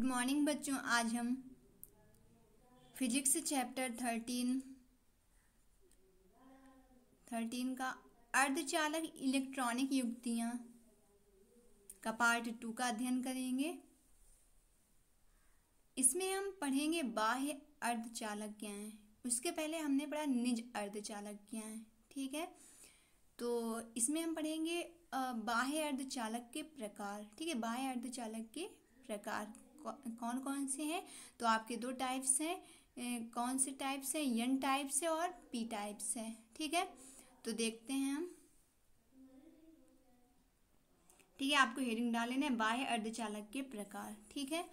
good morning बच्चों आज हम फिजिक्स चैप्टर थर्टीन थर्टीन का अर्धचालक इलेक्ट्रॉनिक युक्तियाँ का पार्ट टू का अध्ययन करेंगे इसमें हम पढ़ेंगे बाह्य अर्धचालक क्या हैं उसके पहले हमने पढ़ा निज अर्धचालक क्या हैं ठीक है तो इसमें हम पढ़ेंगे बाह्य अर्धचालक के प्रकार ठीक है बाह्य अर्धचालक के प्रकार कौन कौन से हैं तो आपके दो टाइप्स हैं कौन से टाइप्स हैं यन टाइप्स है और पी टाइप्स है ठीक है तो देखते हैं हम ठीक है आपको हेडिंग डाल लेना है बाह्य अर्धचालक के प्रकार ठीक है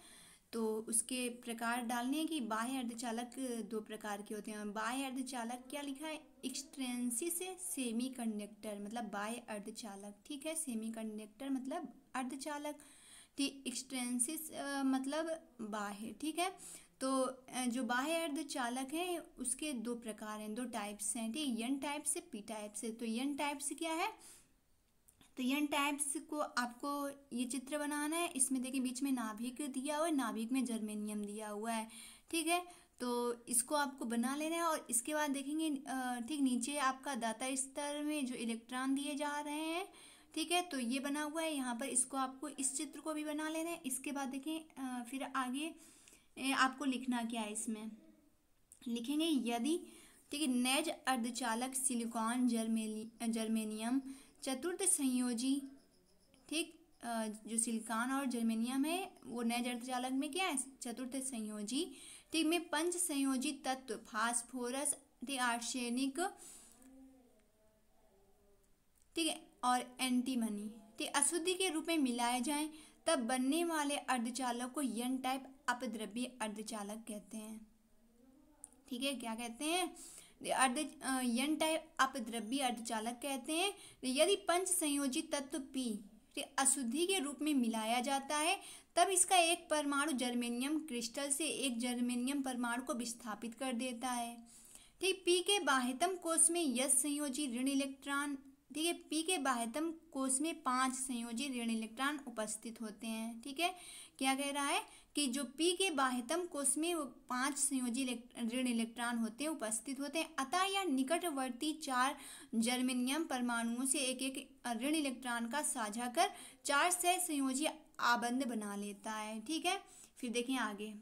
तो उसके प्रकार डालने हैं कि बाह्य अर्धचालक दो प्रकार के होते हैं बाह्य अर्धचालक क्या लिखा है एक्सट्रेंसी से कंडक्टर मतलब बाह्य अर्धचालक ठीक है सेमी कंडक्टर मतलब अर्धचालक ठीक एक्सटेंसिस मतलब बाह्य ठीक है तो जो बाह्य अर्ध चालक है उसके दो प्रकार हैं दो टाइप्स हैं ठीक यन टाइप से पी टाइप से तो यन टाइप से क्या है तो यन टाइप्स को आपको ये चित्र बनाना है इसमें देखिए बीच में नाभिक दिया हुआ है नाभिक में जर्मेनियम दिया हुआ है ठीक है तो इसको आपको बना लेना है और इसके बाद देखेंगे ठीक नीचे आपका दाता स्तर में जो इलेक्ट्रॉन दिए जा रहे हैं ठीक है तो ये बना हुआ है यहाँ पर इसको आपको इस चित्र को भी बना लेना है इसके बाद देखें फिर आगे आपको लिखना क्या है इसमें लिखेंगे यदि ठीक है नेज अर्धचालक सिलिकॉन जर्मेली जर्मेनियम चतुर्थ संयोजी ठीक जो सिलिकॉन और जर्मेनियम है वो नैज अर्धचालक में क्या है चतुर्थ संयोजी ठीक में पंच संयोजी तत्व फास्फोरस ठीक आर्सेनिक ठीक है और एंटीमनी के अशुद्धि के रूप में मिलाए जाएं तब बनने वाले अर्धचालक को यन टाइप अपद्रव्य अर्धचालक कहते हैं ठीक है क्या कहते हैं अर्ध यन टाइप अपद्रव्य अर्धचालक कहते हैं यदि पंच संयोजित तत्व पी अशुद्धि के रूप में मिलाया जाता है तब इसका एक परमाणु जर्मेनियम क्रिस्टल से एक जर्मेनियम परमाणु को विस्थापित कर देता है ठीक पी के बाह्यतम कोष में यश संयोजी ऋण इलेक्ट्रॉन ठीक है पी के बाह्यतम कोष में पांच संयोजी ऋण इलेक्ट्रॉन उपस्थित होते हैं ठीक है क्या कह रहा है कि जो पी के बाह्यतम कोष में वो पांच संयोजी ऋण इलेक्ट्रॉन होते हैं उपस्थित होते हैं अतः या निकटवर्ती चार जर्मेनियम परमाणुओं से एक एक ऋण इलेक्ट्रॉन का साझा कर चार सह संयोजी आबंध बना लेता है ठीक है फिर देखें आगे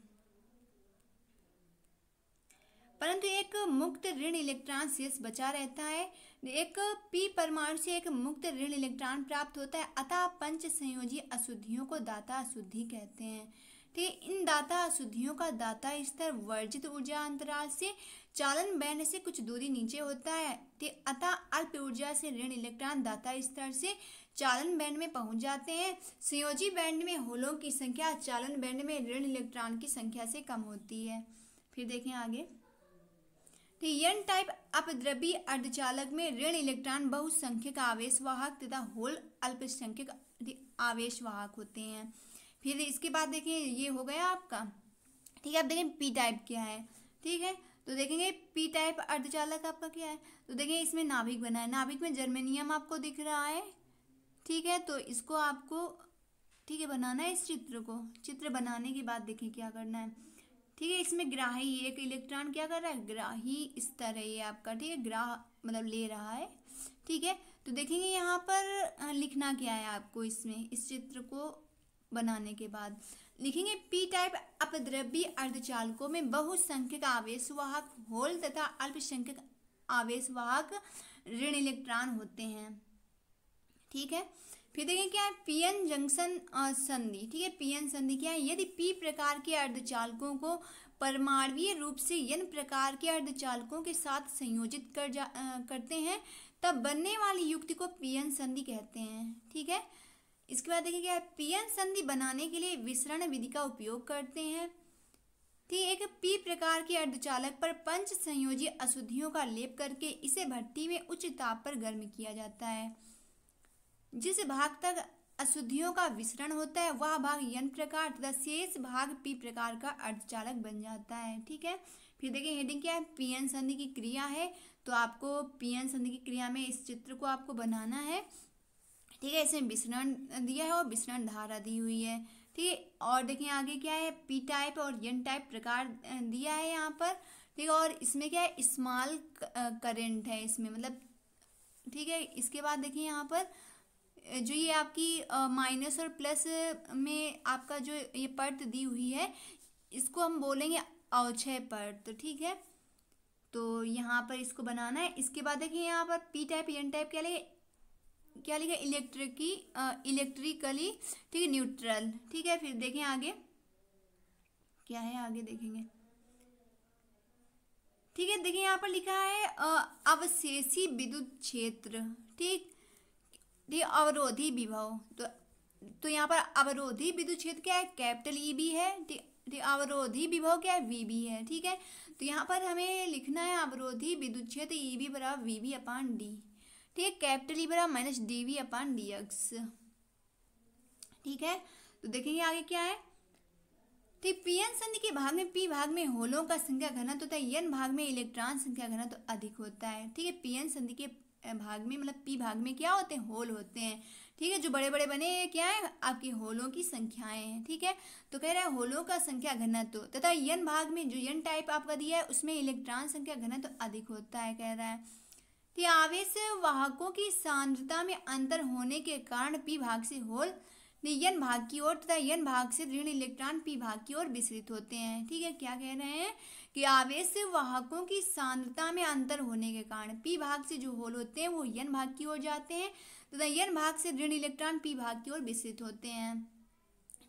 परंतु एक मुक्त ऋण इलेक्ट्रॉन शेष बचा रहता है एक पी परमाणु से एक मुक्त ऋण इलेक्ट्रॉन प्राप्त होता है अतः पंच संयोजी अशुद्धियों को दाता अशुद्धि कहते हैं ठीक तो इन दाता अशुद्धियों का दाता स्तर वर्जित ऊर्जा अंतराल से चालन बैंड से कुछ दूरी नीचे होता है ठीक तो अतः अल्प ऊर्जा से ऋण इलेक्ट्रॉन दाता स्तर से चालन बैंड में पहुंच जाते हैं संयोजी बैंड में होलों की संख्या चालन बैंड में ऋण इलेक्ट्रॉन की संख्या से कम होती है फिर देखें आगे तो यन टाइप अपद्रव्य अर्धचालक में ऋण इलेक्ट्रॉन बहुसंख्यक आवेश वाहक तथा होल अल्पसंख्यक आवेश वाहक होते हैं फिर इसके बाद देखें ये हो गया आपका ठीक है आप देखें पी टाइप क्या है ठीक है तो देखेंगे पी टाइप अर्धचालक आपका क्या है तो देखें इसमें नाभिक बना है नाभिक में जर्मेनियम आपको दिख रहा है ठीक है तो इसको आपको ठीक है बनाना है इस चित्र को चित्र बनाने के बाद देखें क्या करना है ठीक है इसमें ग्राही एक इलेक्ट्रॉन क्या कर रहा है ग्राही इस तरह ये आपका ठीक है ग्राह मतलब ले रहा है ठीक है तो देखेंगे यहाँ पर लिखना क्या है आपको इसमें इस चित्र को बनाने के बाद लिखेंगे पी टाइप अपद्रव्य अर्धचालकों में बहुसंख्यक आवेश वाहक होल तथा अल्पसंख्यक आवेश वाहक ऋण इलेक्ट्रॉन होते हैं ठीक है फिर देखें क्या है पीएन जंक्शन संधि ठीक है पीएन संधि क्या है यदि पी प्रकार के अर्धचालकों को परमाणवीय रूप से यन प्रकार के अर्धचालकों के साथ संयोजित कर जा आ, करते हैं तब बनने वाली युक्ति को पीएन संधि कहते हैं ठीक है इसके बाद देखिए क्या है पीएन संधि बनाने के लिए विसरण विधि का उपयोग करते हैं ठीक एक पी प्रकार के अर्धचालक पर पंच संयोजी अशुद्धियों का लेप करके इसे भट्टी में उच्च ताप पर गर्म किया जाता है जिस भाग तक अशुद्धियों का विसरण होता है वह भाग यन प्रकार तथा शेष भाग पी प्रकार का अर्धचालक बन जाता है ठीक है फिर देखिए हेडिंग क्या है पीएन संधि की क्रिया है तो आपको पीएन संधि की क्रिया में इस चित्र को आपको बनाना है ठीक है इसमें विसरण दिया है और विसरण धारा दी हुई है ठीक है और देखिए आगे क्या है पी टाइप और यन टाइप प्रकार दिया है यहाँ पर ठीक है और इसमें क्या है स्मॉल करेंट है इसमें मतलब ठीक है इसके बाद देखिए यहाँ पर जो ये आपकी माइनस और प्लस में आपका जो ये पर्त दी हुई है इसको हम बोलेंगे अवक्षय पर्त तो ठीक है तो यहाँ पर इसको बनाना है इसके बाद देखिए यहाँ पर पी टाइप एन टाइप क्या लिखे क्या लिखे इलेक्ट्रिकी इलेक्ट्रिकली ठीक है न्यूट्रल ठीक है फिर देखें आगे क्या है आगे देखेंगे ठीक है देखिए यहाँ पर लिखा है अवशेषी विद्युत क्षेत्र ठीक दी अवरोधी विभव तो तो यहाँ पर अवरोधी विद्युत क्षेत्र क्या है कैपिटल ई e बी है अवरोधी विभव क्या है वी बी है ठीक है तो यहाँ पर हमें लिखना है अवरोधी विद्युत क्षेत्र ई e बी बराबर वी बी अपान डी ठीक है कैपिटल ई e बराबर minus D V upon D X ठीक है तो देखेंगे आगे क्या है ठीक पी एन संधि के भाग में पी भाग में होलों का संख्या घनत्व होता है यन भाग में इलेक्ट्रॉन संख्या घनत्व तो अधिक होता है ठीक है पी एन संधि के भाग में मतलब पी भाग में क्या होते हैं होल होते हैं ठीक है जो बड़े बड़े बने ये क्या है आपके होलों की संख्याएं हैं ठीक है तो कह रहे हैं होलों का संख्या घनत्व तो, तथा यन भाग में जो यन टाइप आपका दिया है उसमें इलेक्ट्रॉन संख्या घनत्व तो अधिक होता है कह रहा है कि तो आवेश वाहकों की सांद्रता में अंतर होने के कारण पी भाग से होल तो यन भाग की ओर तथा यन भाग से ऋण इलेक्ट्रॉन पी भाग की ओर विसरित होते हैं ठीक है क्या कह रहे हैं कि आवेश वाहकों की सांद्रता में अंतर होने के कारण पी भाग से जो होल होते हैं वो यन भाग की ओर जाते हैं तथा तो यन भाग से ऋण इलेक्ट्रॉन पी भाग की ओर विस्तृत होते हैं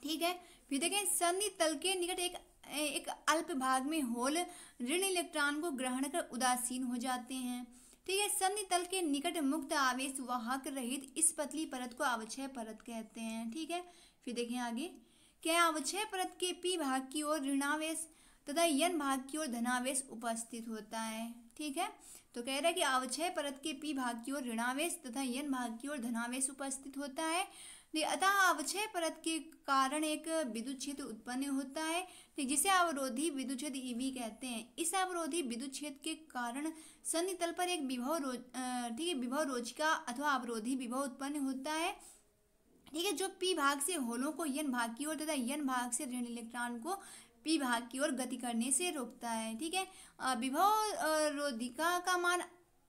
ठीक है फिर देखें सन्नी तल के निकट एक एक अल्प भाग में होल ऋण इलेक्ट्रॉन को ग्रहण कर उदासीन हो जाते हैं ठीक है सन्नि तल के निकट मुक्त आवेश वाहक रहित इस पतली परत को अवक्षय परत कहते हैं ठीक है फिर देखें आगे क्या अवच्छय परत के पी भाग की ओर ऋणावेश तथा यन भाग की ओर धनावेश उपस्थित होता है ठीक है तो कह रहा है कि अवचय परत के पी भाग की ओर ऋणावेश तथा यन भाग की ओर धनावेश उपस्थित होता है अतः अवचय परत के कारण एक विद्युत क्षेत्र उत्पन्न होता है तो जिसे अवरोधी विद्युत क्षेत्र e ईवी कहते हैं इस अवरोधी विद्युत क्षेत्र के कारण सन्नि तल पर एक विभव रोज ठीक है विभव रोज का अथवा अवरोधी विभव उत्पन्न होता है ठीक है जो पी भाग से होलों को यन भाग की ओर तथा यन भाग से ऋण इलेक्ट्रॉन को विभाग की ओर गति करने से रोकता है ठीक है विभव रोधिका का मान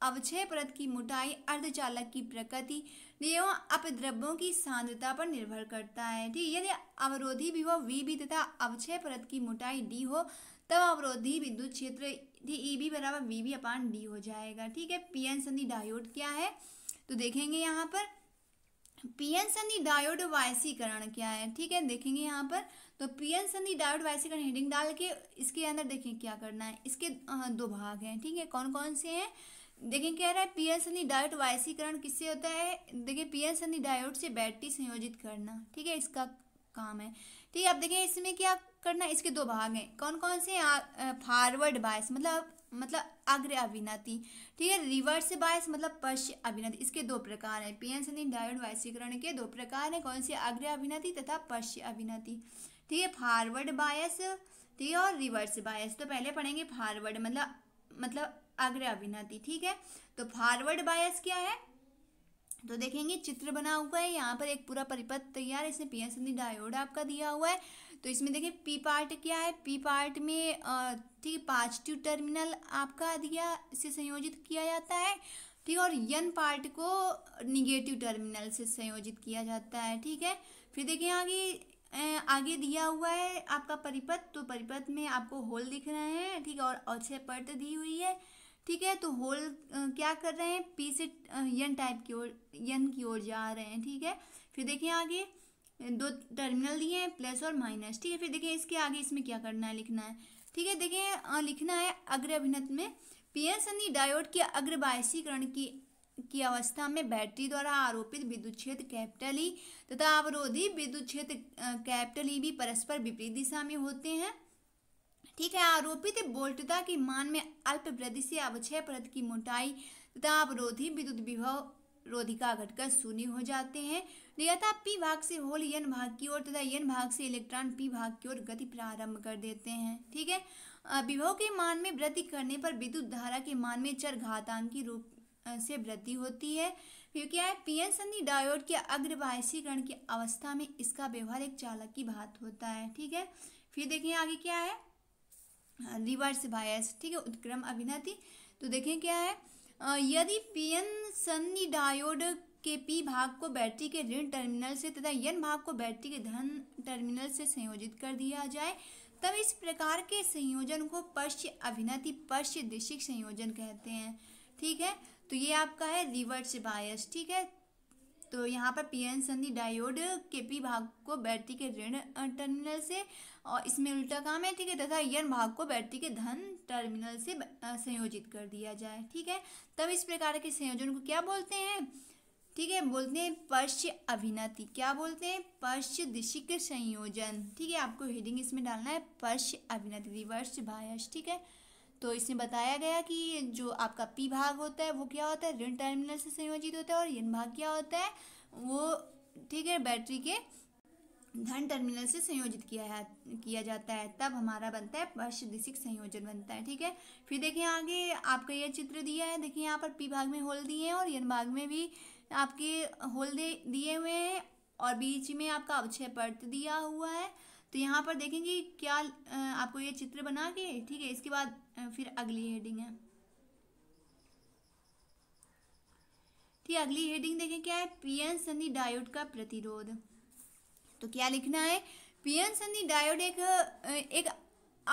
अवक्षय परत की मोटाई अर्धचालक की प्रकृति एवं अपद्रव्यों की सांद्रता पर निर्भर करता है ठीक यदि अवरोधी विभव वी भी तथा अवक्षय परत की मोटाई डी हो तब अवरोधी विद्युत क्षेत्र ई बी e बराबर वी बी अपान डी हो जाएगा ठीक है पीएन संधि डायोड क्या है तो देखेंगे यहाँ पर पीएन संधि डायोड वायसीकरण क्या है ठीक है देखेंगे यहाँ पर तो पीएन संधि डायोड वायसीकरण हेडिंग डाल के इसके अंदर देखें क्या करना है इसके दो भाग हैं ठीक है कौन कौन से हैं देखें कह रहा है पीएन संधि डायोड वायसीकरण किससे होता है देखिए पीएन संधि डायोड से बैटरी संयोजित करना ठीक है इसका काम है ठीक है अब देखें इसमें क्या करना इसके दो भाग हैं कौन कौन से हैं फॉरवर्ड बायस मतलब मतलब अग्र अभिनति ठीक है रिवर्स बायस मतलब पश्च अभिनति इसके दो प्रकार हैं पीएनसनी डायोड वायसीकरण के दो प्रकार हैं कौन से अग्र अभिनति तथा पश्च अभिनति ठीक है फॉरवर्ड बायस ठीक है और रिवर्स बायस तो पहले पढ़ेंगे फॉरवर्ड मतलब मतलब अग्र अभिनति ठीक है तो फॉरवर्ड बायस क्या है तो देखेंगे चित्र बना हुआ है यहाँ पर एक पूरा परिपथ तैयार है इसमें पीएनसनी डायोड आपका दिया हुआ है तो इसमें देखिए पी पार्ट क्या है पी पार्ट में ठीक है पॉजिटिव टर्मिनल आपका दिया से संयोजित किया जाता है ठीक और यन पार्ट को निगेटिव टर्मिनल से संयोजित किया जाता है ठीक है फिर देखिए आगे आगे दिया हुआ है आपका परिपथ तो परिपथ में आपको होल दिख रहे हैं ठीक है और अक्षय पर्त दी हुई है ठीक है तो होल क्या कर रहे हैं पी से यन टाइप की ओर यन की ओर जा रहे हैं ठीक है फिर देखिए आगे दो टर्मिनल दिए हैं प्लस और माइनस ठीक है फिर देखें इसके आगे इसमें क्या करना है लिखना है ठीक है देखें लिखना है अग्र अभिनत में पीएन संधि डायोड के अग्रबायसीकरण की की अवस्था में बैटरी द्वारा आरोपित विद्युत क्षेत्र कैपिटल ई e तथा अवरोधी विद्युत क्षेत्र कैपिटल ई e भी परस्पर विपरीत दिशा में होते हैं ठीक है आरोपित वोल्टता के मान में अल्प वृद्धि से अवक्षय परत की मोटाई तथा अवरोधी विद्युत विभव रोधिका घटकर शून्य हो जाते हैं नियता पी भाग से होल यन भाग की ओर तथा यन भाग से इलेक्ट्रॉन पी भाग की ओर गति प्रारंभ कर देते हैं ठीक है विभव के मान में वृद्धि करने पर विद्युत धारा के मान में चर घातांकी रूप से वृद्धि होती है क्योंकि क्या है पीएन संधि डायोड के अग्रवायसीकरण की अवस्था में इसका व्यवहार एक चालक की भात होता है ठीक है फिर देखें आगे क्या है रिवर्स बायस ठीक है उत्क्रम अभिनति तो देखें क्या है यदि पीएन सन्नी डायोड के पी भाग को बैटरी के ऋण टर्मिनल से तथा यन भाग को बैटरी के धन टर्मिनल से संयोजित कर दिया जाए तब इस प्रकार के संयोजन को पश्च अभिनति पश्च दिशिक संयोजन कहते हैं ठीक है तो ये आपका है रिवर्स बायस ठीक है तो यहाँ पर पीएन संधि डायोड के पी भाग को बैटरी के ऋण टर्मिनल से और इसमें उल्टा काम है ठीक है तथा यन भाग को बैटरी के धन टर्मिनल से संयोजित कर दिया जाए ठीक है तब इस प्रकार के संयोजन को क्या बोलते हैं ठीक है बोलते हैं पश्च अभिनति क्या बोलते हैं पश्च दिशिक संयोजन ठीक है आपको हेडिंग इसमें डालना है पश्च अभिनति रिवर्स भायस ठीक है तो इसमें बताया गया कि जो आपका पी भाग होता है वो क्या होता है ऋण टर्मिनल से संयोजित होता है और यन भाग क्या होता है वो ठीक है बैटरी के धन टर्मिनल से संयोजित किया है किया जाता है तब हमारा बनता है पार्श्व दिशिक संयोजन बनता है ठीक है फिर देखिए आगे आपका यह चित्र दिया है देखिए यहाँ पर पी भाग में होल दिए हैं और यन भाग में भी आपके होल दे दिए हुए हैं और बीच में आपका अवच्छय पर्त दिया हुआ है तो यहाँ पर देखेंगे क्या आपको ये चित्र बना के ठीक है इसके बाद फिर अगली हेडिंग है ठीक अगली हेडिंग देखें क्या है पीएन संधि डायोड का प्रतिरोध तो क्या लिखना है पीएन संधि डायोड एक एक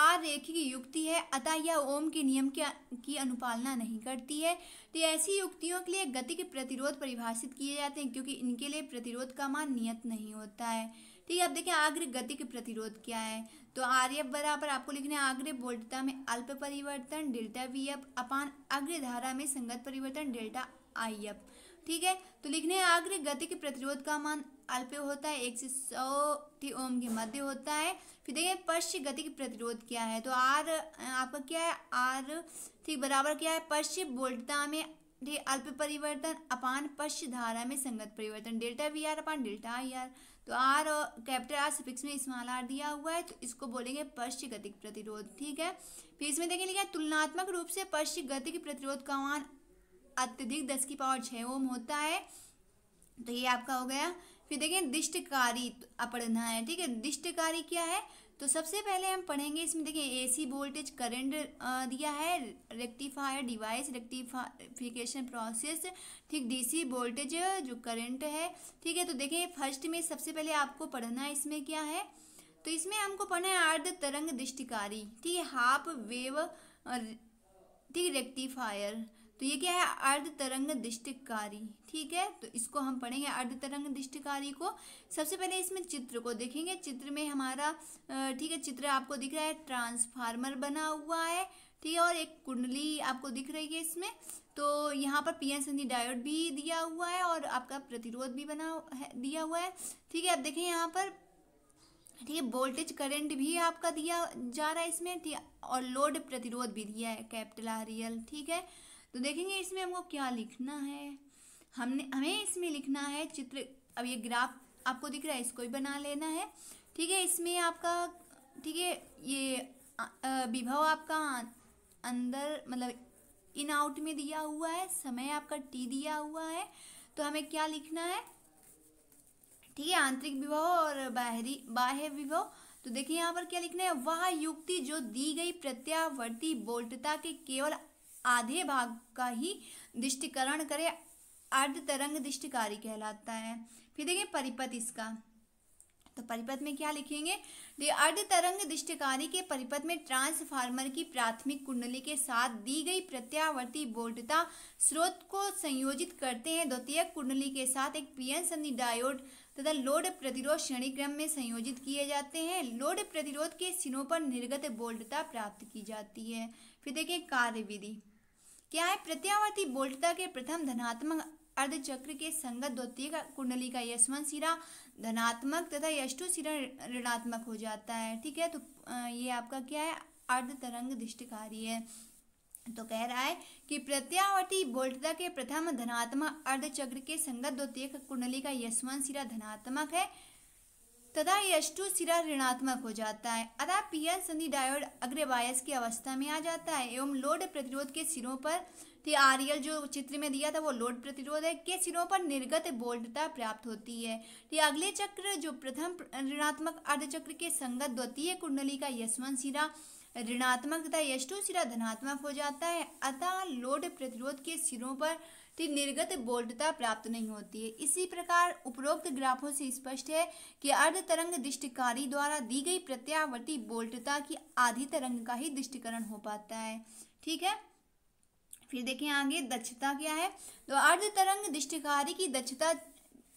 आरेखी युक्ति है अतः यह ओम के नियम के की अनुपालना नहीं करती है तो ऐसी युक्तियों के लिए गति के प्रतिरोध परिभाषित किए जाते हैं क्योंकि इनके लिए प्रतिरोध का मान नियत नहीं होता है ठीक है अब देखें आग्र गति के प्रतिरोध क्या है तो आर्य बराबर आपको लिखना है आग्र बोल्टता में अल्प परिवर्तन डेल्टा वी अपान अपान धारा में संगत परिवर्तन डेल्टा आई एफ ठीक है तो लिखने आग्रह गति के प्रतिरोध का मान अल्प होता है एक से सौ टी ओम के मध्य होता है फिर देखिए पश्च गति के प्रतिरोध क्या है तो आर आपका क्या है आर ठीक बराबर क्या है पश्चिम बोल्टता में ठीक अल्प परिवर्तन अपान पश्च धारा में संगत परिवर्तन delta V R upon delta I R तो आर कैपिटल आर सफिक्स में स्मॉल आर दिया हुआ है तो इसको बोलेंगे पश्च गतिक प्रतिरोध ठीक है फिर इसमें देखिए लिखा है तुलनात्मक रूप से पश्च गतिक प्रतिरोध का मान अत्यधिक दस की पावर छः ओम होता है तो ये आपका हो गया फिर देखें दिष्टकारी पढ़ना है ठीक है दिष्टकारी क्या है तो सबसे पहले हम पढ़ेंगे इसमें ए एसी वोल्टेज करंट दिया है रेक्टिफायर डिवाइस रेक्टिफिकेशन प्रोसेस ठीक डीसी वोल्टेज जो करंट है ठीक है तो देखें फर्स्ट में सबसे पहले आपको पढ़ना है इसमें क्या है तो इसमें हमको पढ़ना है अर्ध तरंग दृष्टिकारी ठीक है हाफ वेव ठीक रेक्टिफायर तो ये क्या है अर्ध तरंग दृष्टिकारी ठीक है तो इसको हम पढ़ेंगे अर्ध तरंग दृष्टिकारी को सबसे पहले इसमें चित्र को देखेंगे चित्र में हमारा ठीक है चित्र आपको दिख रहा है ट्रांसफार्मर बना हुआ है ठीक है और एक कुंडली आपको दिख रही है इसमें तो यहाँ पर पी एस डायोड भी दिया हुआ है और आपका प्रतिरोध भी बना है दिया हुआ है ठीक है आप देखें यहाँ पर ठीक है वोल्टेज करंट भी आपका दिया जा रहा है इसमें ठीक और लोड प्रतिरोध भी दिया है कैपिटल आर ठीक है तो देखेंगे इसमें हमको क्या लिखना है हमने हमें इसमें लिखना है चित्र अब ये ग्राफ आपको दिख रहा है इसको भी बना लेना है ठीक है इसमें आपका ठीक है ये विभव आपका अंदर मतलब इन आउट में दिया हुआ है समय आपका टी दिया हुआ है तो हमें क्या लिखना है ठीक है आंतरिक विभव और बाहरी बाह्य विभव तो देखिए यहाँ पर क्या लिखना है वह युक्ति जो दी गई प्रत्यावर्ती बोल्टता के केवल आधे भाग का ही दृष्टिकरण करे अर्ध तरंग दृष्टिकारी कहलाता है फिर देखिए परिपथ इसका तो परिपथ में क्या लिखेंगे दे अर्ध तरंग दृष्टिकारी के परिपथ में ट्रांसफार्मर की प्राथमिक कुंडली के साथ दी गई प्रत्यावर्ती वोल्टता स्रोत को संयोजित करते हैं द्वितीय कुंडली के साथ एक पीएन संधि डायोड तथा लोड प्रतिरोध श्रेणी क्रम में संयोजित किए जाते हैं लोड प्रतिरोध के सिनों पर निर्गत वोल्टता प्राप्त की जाती है फिर देखिए कार्य विधि क्या है प्रत्यावर्ती बोल्टता के प्रथम धनात्मक अर्धचक्र के संगत द्वितीय कुंडली का यशवन सिरा धनात्मक तथा यष्टु सिरा ऋणात्मक हो जाता है ठीक है तो ये आपका क्या है अर्ध तरंग दृष्टिकारी है तो कह रहा है कि प्रत्यावर्ती बोल्टता के प्रथम धनात्मक अर्धचक्र के संगत द्वितीय कुंडली का यशवन सिरा धनात्मक है तथा टू सिरा ऋणात्मक हो जाता है अतः पीएल संधि डायोड अग्रवायस की अवस्था में आ जाता है एवं लोड प्रतिरोध के सिरों पर टीआरएल जो चित्र में दिया था वो लोड प्रतिरोध है के सिरों पर निर्गत बोल्टता प्राप्त होती है टी अगले चक्र जो प्रथम ऋणात्मक अर्धचक्र के संगत द्वितीय कुंडली का यशवन सिरा ऋणात्मक तथा यष्टु सिरा धनात्मक हो जाता है अतः लोड प्रतिरोध के सिरों पर निर्गत बोल्डता प्राप्त नहीं होती है इसी प्रकार उपरोक्त ग्राफों से स्पष्ट है कि अर्ध तरंग दृष्टिकारी द्वारा दी गई प्रत्यावर्ती बोल्डता की आधी तरंग का ही दृष्टिकरण हो पाता है ठीक है फिर देखें आगे दक्षता क्या है तो अर्ध तरंग दृष्टिकारी की दक्षता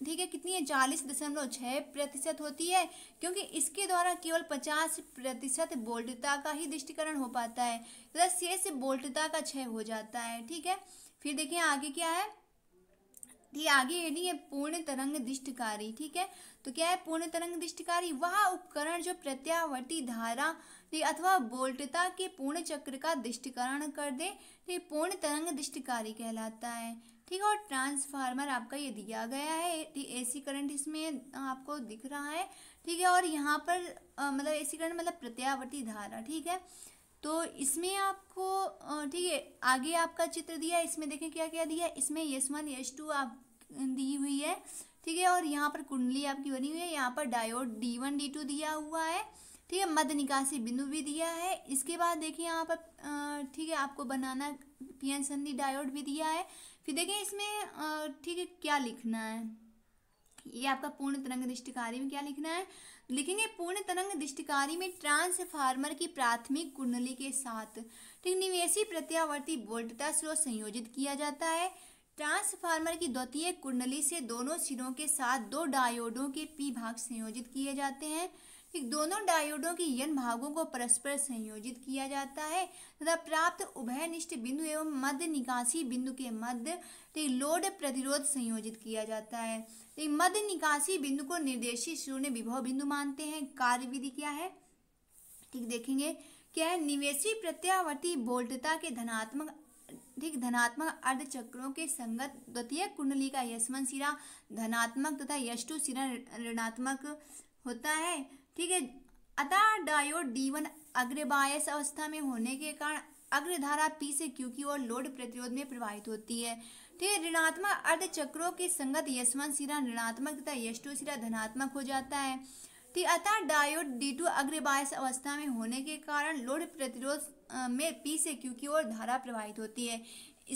ठीक है कितनी है चालीस दशमलव छः प्रतिशत होती है क्योंकि इसके द्वारा केवल पचास प्रतिशत बोल्टता का ही दृष्टिकरण हो पाता है तथा तो शेष बोल्टता का छः हो जाता है ठीक है फिर देखिए आगे क्या है ठीक आगे नहीं है पूर्ण तरंग दृष्टिकारी ठीक है तो क्या है पूर्ण तरंग दृष्टिकारी वह उपकरण जो प्रत्यावर्ती धारा अथवा बोल्टता के पूर्ण चक्र का दृष्टिकरण कर दे तो पूर्ण तरंग दृष्टिकारी कहलाता है ठीक है और ट्रांसफार्मर आपका ये दिया गया है एसी करंट इसमें आपको दिख रहा है ठीक है और यहाँ पर आ, मतलब एसी करंट मतलब प्रत्यावर्ती धारा ठीक है तो इसमें आपको ठीक है आगे आपका चित्र दिया इसमें देखें क्या क्या दिया इसमें यस वन यस टू आप दी हुई है ठीक है और यहाँ पर कुंडली आपकी बनी हुई है यहाँ पर diode D one D two दिया हुआ है ठीक है मध्य निकासी बिंदु भी दिया है इसके बाद देखिए यहाँ पर ठीक है आपको बनाना पी एन संधि डायोड भी दिया है फिर देखें इसमें ठीक है क्या लिखना है ये आपका पूर्ण तरंग दृष्टिकारी में क्या लिखना है लिखेंगे पूर्ण तरंग दृष्टिकारी में ट्रांसफार्मर की प्राथमिक कुंडली के साथ ठीक निवेशी प्रत्यावर्ती वोल्टता स्रोत संयोजित किया जाता है ट्रांसफार्मर की द्वितीय कुंडली से दोनों सिरों के साथ दो डायोडों के पी भाग संयोजित किए जाते हैं दोनों डायोडों की यन भागों को परस्पर संयोजित किया जाता है तथा प्राप्त उभयनिष्ठ बिंदु एवं मध्य निकासी बिंदु के मध्य लोड प्रतिरोध संयोजित किया जाता है मध्य निकासी बिंदु को निर्देशी शून्य विभव बिंदु मानते हैं कार्य विधि क्या है ठीक देखेंगे क्या है निवेशी प्रत्यावर्ती बोल्टता के धनात्मक ठीक धनात्मक अर्धचक्रों के संगत द्वितीय कुंडली का यशवन सिरा धनात्मक तथा यष्टु सिरा ऋणात्मक होता है ठीक है अतः डायोड डी वन अग्रबायस अवस्था में होने के कारण अग्रधारा पी से क्यू की ओर लोड प्रतिरोध में प्रवाहित होती है ठीक है ऋणात्मक अर्धचक्रों की संगत यशवन सिरा ऋणात्मक तथा यशटो सिरा धनात्मक हो जाता है ठीक अतः डायोड डी टू अग्रबायस अवस्था में होने के कारण लोड प्रतिरोध में पी से क्यू की ओर धारा प्रवाहित होती है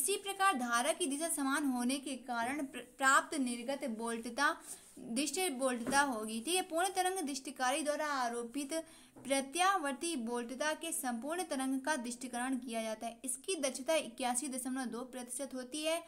इसी प्रकार धारा की दिशा समान होने के कारण प्राप्त निर्गत बोल्टता दृष्टि बोल्टता होगी ठीक है पूर्ण तरंग दृष्टिकारी द्वारा आरोपित प्रत्यावर्ती बोल्टता के संपूर्ण तरंग का दृष्टिकरण किया जाता है इसकी दक्षता इक्यासी दशमलव दो प्रतिशत होती है